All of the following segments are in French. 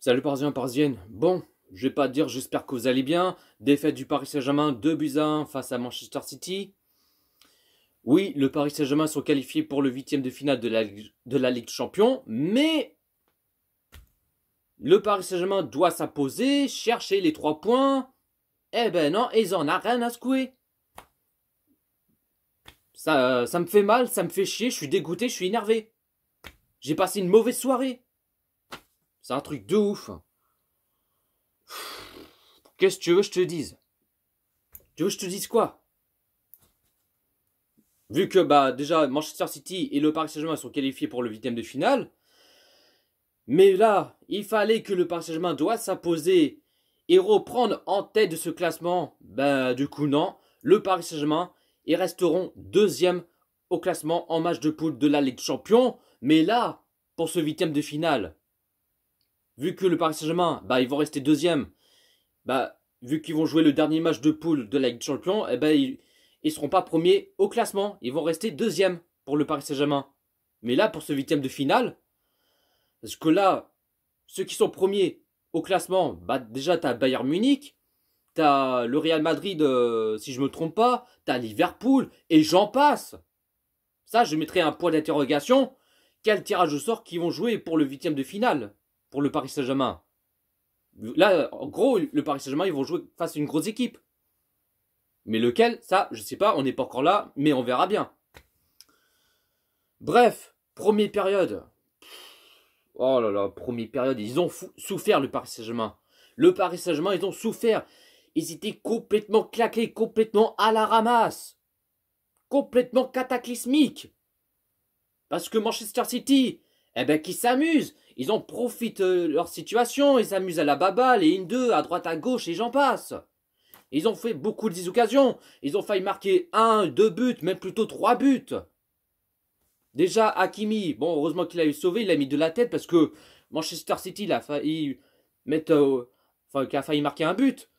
Salut Parisien, Parisienne, Bon, je vais pas dire j'espère que vous allez bien. Défaite du Paris Saint-Germain 2 buts à 1 face à Manchester City. Oui, le Paris Saint-Germain sont qualifiés pour le huitième de finale de la, Ligue des Champions, mais le Paris Saint-Germain doit s'imposer, chercher les trois points. Eh ben non, ils en ont rien à secouer. Ça, euh, ça me fait mal, ça me fait chier, je suis dégoûté, je suis énervé. J'ai passé une mauvaise soirée. C'est un truc de ouf. Qu'est-ce que tu veux que je te dise Tu veux que je te dise quoi Vu que bah déjà Manchester City et le Paris Saint-Germain sont qualifiés pour le huitième de finale, mais là il fallait que le Paris Saint-Germain doit s'imposer et reprendre en tête de ce classement. Bah, du coup non, le Paris Saint-Germain ils resteront deuxième au classement en match de poule de la Ligue Champion. Mais là, pour ce huitième de finale, vu que le Paris Saint-Germain, bah, ils vont rester deuxième, bah, vu qu'ils vont jouer le dernier match de poule de la Ligue des Champions, eh ben, ils, ne seront pas premiers au classement. Ils vont rester deuxième pour le Paris Saint-Germain. Mais là, pour ce huitième de finale, parce que là, ceux qui sont premiers au classement, bah, déjà, as Bayern Munich, tu as le Real Madrid, euh, si je me trompe pas, tu as Liverpool, et j'en passe. Ça, je mettrai un point d'interrogation. Quel tirage au sort qu'ils vont jouer pour le huitième de finale pour le Paris Saint-Germain. Là, en gros, le Paris Saint-Germain, ils vont jouer face à une grosse équipe. Mais lequel, ça, je sais pas, on n'est pas encore là, mais on verra bien. Bref, première période. Oh là là, première période, ils ont souffert le Paris Saint-Germain. Le Paris Saint-Germain, ils ont souffert. Ils étaient complètement claqués, complètement à la ramasse. Complètement cataclysmique. Parce que Manchester City, eh ben, qui s'amusent. Ils en profitent de euh, leur situation, ils s'amusent à la baballe, et in deux à droite, à gauche, et j'en passe. Ils ont fait beaucoup de occasions. Ils ont failli marquer un, deux buts, même plutôt trois buts. Déjà, Hakimi, bon, heureusement qu'il a eu sauvé, il l'a mis de la tête parce que Manchester City, il a failli euh, a failli marquer un but.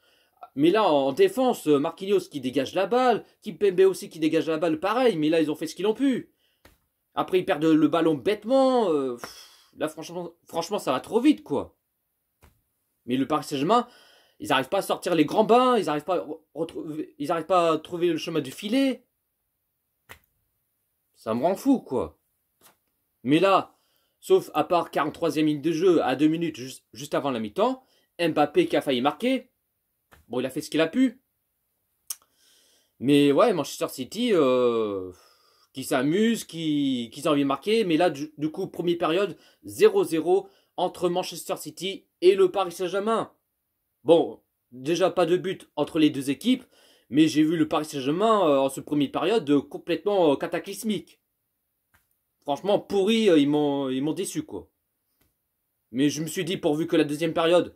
Mais là, en défense, euh, Marquinhos qui dégage la balle, Pembe aussi qui dégage la balle, pareil, mais là, ils ont fait ce qu'ils ont pu. Après, ils perdent le ballon bêtement. Euh, là, franchement, franchement, ça va trop vite, quoi. Mais le Paris Saint-Germain, ils n'arrivent pas à sortir les grands bains, ils n'arrivent pas, à... pas, à trouver le chemin du filet. Ça me rend fou, quoi. Mais là, sauf à part 43e minute de jeu à 2 minutes juste avant la mi-temps, Mbappé qui a failli marquer. Bon, il a fait ce qu'il a pu. Mais ouais, Manchester City, euh, qui s'amuse, qui, qui ont envie de marquer. Mais là, du, coup, première période, 0-0 entre Manchester City et le Paris Saint-Germain. Bon, déjà pas de but entre les deux équipes, mais j'ai vu le Paris Saint-Germain euh, en ce premier période euh, complètement euh, cataclysmique. Franchement, pourri, ils m'ont ils m'ont déçu quoi. Mais je me suis dit pourvu que la deuxième période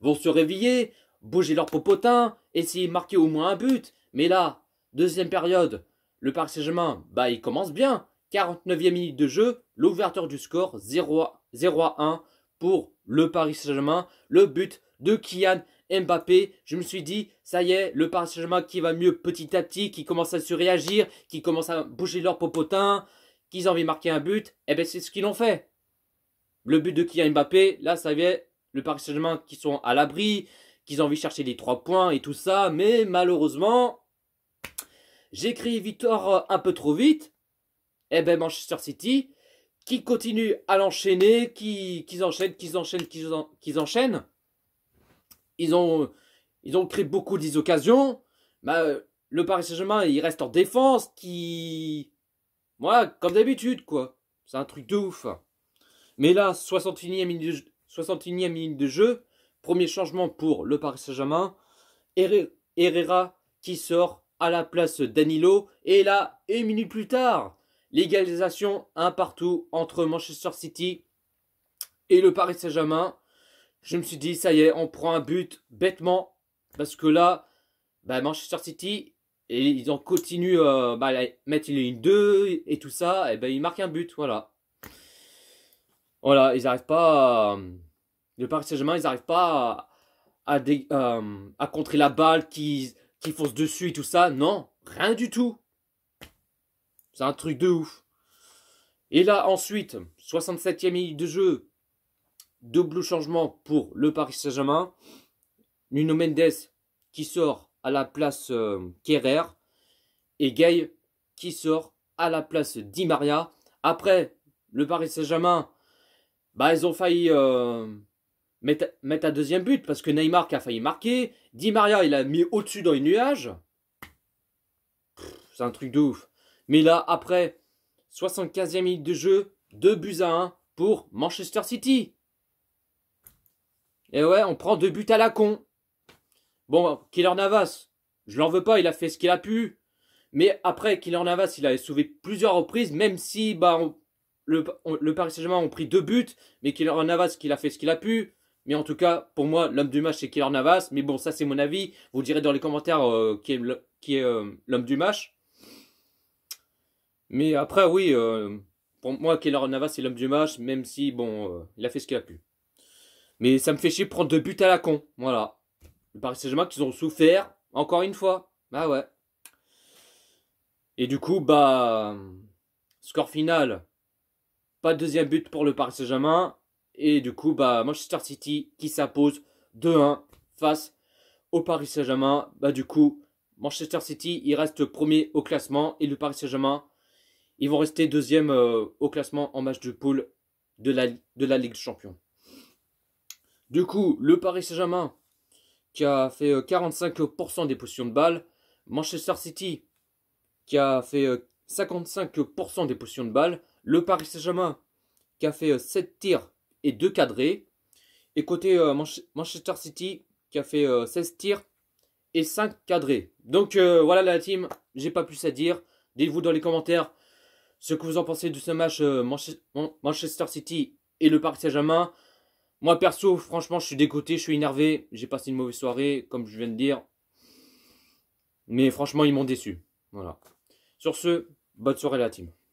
vont se réveiller, bouger leurs popotins, essayer de marquer au moins un but. Mais là, deuxième période, le Paris Saint-Germain, bah, il commence bien. 49e minute de jeu, l'ouverture du score 0 à, 1 pour le Paris Saint-Germain. Le but de Kylian Mbappé, je me suis dit, ça y est, le Paris Saint-Germain qui va mieux petit à petit, qui commence à se réagir, qui commence à bouger leur popotin, qu'ils ont envie de marquer un but, et eh bien c'est ce qu'ils ont fait. Le but de Kylian Mbappé, là ça y est, le Paris Saint-Germain qui sont à l'abri, qu'ils ont envie de chercher les trois points et tout ça, mais malheureusement, j'écris Victor euh, un peu trop vite, eh ben Manchester City, qui continue à l'enchaîner, qui, qui enchaînent, qui enchaînent, qui, en, enchaînent. Ils ont, ils ont créé beaucoup d'occasions. Bah, euh, le Paris Saint-Germain, il reste en défense, qui... moi comme d'habitude, quoi. C'est un truc de ouf. Mais là, 61e minute, 61 minute de jeu, premier changement pour le Paris Saint-Germain. Herrera qui sort à la place d'Anilo. Et là, une minute plus tard, l'égalisation un partout entre Manchester City et le Paris Saint-Germain. Je me suis dit, ça y est, on prend un but bêtement. Parce que là, bah, Manchester City, et ils ont continué, euh, bah, à mettre une ligne 2 et tout ça. Et ben ils marquent un but, voilà. Voilà, ils n'arrivent pas. Euh, le Paris Saint-Germain, ils n'arrivent pas à, euh, à contrer la balle qui qui fonce dessus et tout ça. Non, rien du tout. C'est un truc de ouf. Et là, ensuite, 67e minute de jeu. Double changement pour le Paris Saint-Germain. Nuno Mendes qui sort à la place euh, Et Gay qui sort à la place Di Maria. Après, le Paris Saint-Germain, bah, ils ont failli euh, mettre, un deuxième but parce que Neymar qui a failli marquer, Di Maria il a mis au-dessus dans les nuages. C'est un truc de ouf. Mais là, après 75e minute de jeu, deux buts à 1 pour Manchester City. Et ouais, on prend deux buts à la con. Bon, Killer Navas, je l'en veux pas, il a fait ce qu'il a pu. Mais après, Killer Navas, il a sauvé plusieurs reprises, même si bah, le, le Paris Saint-Germain a pris deux buts, mais Killer Navas, qu'il a fait ce qu'il a pu. Mais en tout cas, pour moi, l'homme du match, c'est Keylor Navas. Mais bon, ça, c'est mon avis. Vous direz dans les commentaires euh, qui est euh, l'homme du match. Mais après, oui, euh, pour moi, Keylor Navas, c'est l'homme du match, même si, bon, il a fait ce qu'il a pu. Mais ça me fait chier de prendre deux buts à la con. Voilà. Le Paris Saint-Germain qu'ils ont souffert, encore une fois. Bah ouais. Et du coup, bah. Score final. Pas de deuxième but pour le Paris Saint-Germain. Et du coup, bah, Manchester City qui s'impose 2-1 face au Paris Saint-Germain. Bah, du coup, Manchester City, il reste premier au classement et le Paris Saint-Germain, ils vont rester deuxième euh, au classement en match de poule de la, de la Ligue des Champions. Du coup, le Paris Saint-Germain qui a fait 45% euh, des potions de balle, Manchester City qui a fait 55% euh, des potions de balle, le Paris Saint-Germain qui a fait 7 tirs et 2 cadrés. Et côté euh, Manchester City qui a fait 16 euh, tirs et 5 cadrés. Donc euh, voilà la team, j'ai pas plus à dire. Dites-vous dans les commentaires ce que vous en pensez de ce match Manchester City et le Paris Saint-Germain. Moi perso, franchement, je suis dégoûté, je suis énervé. J'ai passé une mauvaise soirée, comme je viens de dire. Mais franchement, ils m'ont déçu. Voilà. Sur ce, bonne soirée la team.